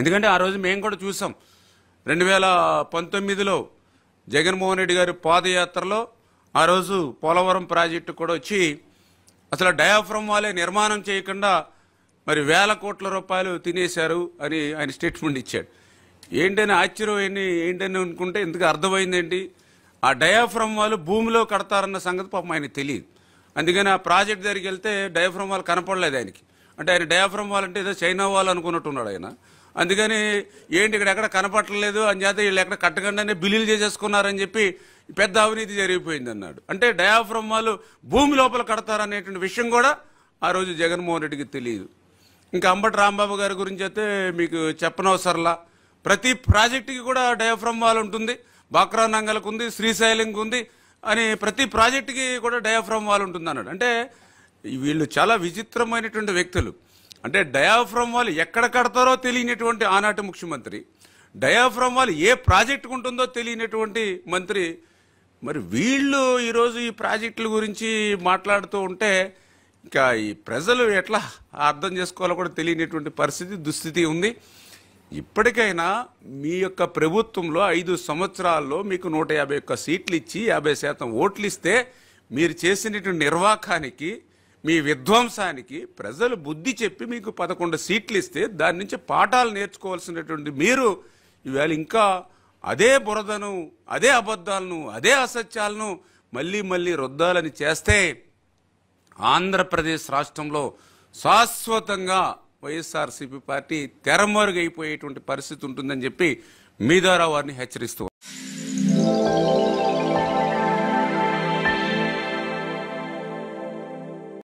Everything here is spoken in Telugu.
ఎందుకంటే ఆ రోజు మేము కూడా చూసాం రెండు వేల పంతొమ్మిదిలో జగన్మోహన్ రెడ్డి గారి పాదయాత్రలో ఆ రోజు పోలవరం ప్రాజెక్టు కూడా వచ్చి అసలు డయాఫ్రమ్ వాళ్ళే నిర్మాణం చేయకుండా మరి వేల కోట్ల రూపాయలు తినేశారు అని ఆయన స్టేట్మెంట్ ఇచ్చాడు ఏంటని ఆశ్చర్యం ఏంటి ఏంటని అనుకుంటే ఎందుకు అర్థమైందేంటి ఆ డయాఫ్రమ్ వాళ్ళు భూమిలో కడతారన్న సంగతి పాపం ఆయనకు తెలియదు అందుకని ఆ ప్రాజెక్ట్ దగ్గరికి వెళ్తే డయాఫ్రమ్ వాళ్ళు కనపడలేదు ఆయనకి అంటే ఆయన డయాఫ్రమ్ వాళ్ళంటే ఏదో చైనా వాళ్ళు అనుకున్నట్టున్నాడు ఆయన అందుకని ఏంటి ఇక్కడ ఎక్కడ కనపట్టలేదు అని చేత వీళ్ళు ఎక్కడ కట్టకుండానే బిల్లులు చేసేసుకున్నారని చెప్పి పెద్ద అవినీతి జరిగిపోయింది అన్నాడు అంటే డయాఫ్రమ్ వాళ్ళు భూమి లోపల కడతారనేటువంటి విషయం కూడా ఆ రోజు జగన్మోహన్ రెడ్డికి తెలియదు ఇంకా అంబటి రాంబాబు గారి గురించి అయితే మీకు చెప్పనవసరలా ప్రతి ప్రాజెక్టుకి కూడా డయాఫ్రమ్ వాల్ ఉంటుంది బాక్రా నంగలకు ఉంది శ్రీశైలంకి ఉంది అని ప్రతి ప్రాజెక్టుకి కూడా డయాఫ్రమ్ వాల్ ఉంటుంది అన్నాడు అంటే వీళ్ళు చాలా విచిత్రమైనటువంటి వ్యక్తులు అంటే డయాఫ్రమ్ వాళ్ళు ఎక్కడ కడతారో తెలియనటువంటి ఆనాటి ముఖ్యమంత్రి డయాఫ్రమ్ వాళ్ళు ఏ ప్రాజెక్టుకు ఉంటుందో తెలియనటువంటి మంత్రి మరి వీళ్ళు ఈరోజు ఈ ప్రాజెక్టుల గురించి మాట్లాడుతూ ఉంటే ఇంకా ఈ ప్రజలు ఎట్లా అర్థం చేసుకోవాలో కూడా తెలియనటువంటి పరిస్థితి దుస్థితి ఉంది ఇప్పటికైనా మీ యొక్క ప్రభుత్వంలో ఐదు సంవత్సరాల్లో మీకు నూట యాభై ఒక్క సీట్లు ఇచ్చి యాభై శాతం ఓట్లు ఇస్తే మీరు చేసినటువంటి నిర్వాహానికి మీ విధ్వంసానికి ప్రజలు బుద్ధి చెప్పి మీకు పదకొండు సీట్లు ఇస్తే దాని నుంచి పాఠాలు నేర్చుకోవాల్సినటువంటి మీరు ఈవేళ ఇంకా అదే బురదను అదే అబద్ధాలను అదే అసత్యాలను మళ్ళీ మళ్ళీ రుద్దాలని చేస్తే ఆంధ్రప్రదేశ్ రాష్ట్రంలో శాశ్వతంగా వైఎస్ఆర్సీపీ పార్టీ తెరమరుగైపోయేటువంటి పరిస్థితి ఉంటుందని చెప్పి మీ ద్వారా వారిని హెచ్చరిస్తూ